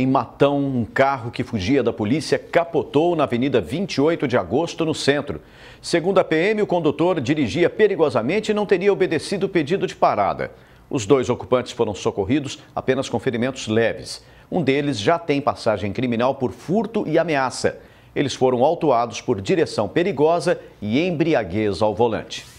Em Matão, um carro que fugia da polícia capotou na Avenida 28 de Agosto, no centro. Segundo a PM, o condutor dirigia perigosamente e não teria obedecido o pedido de parada. Os dois ocupantes foram socorridos apenas com ferimentos leves. Um deles já tem passagem criminal por furto e ameaça. Eles foram autuados por direção perigosa e embriaguez ao volante.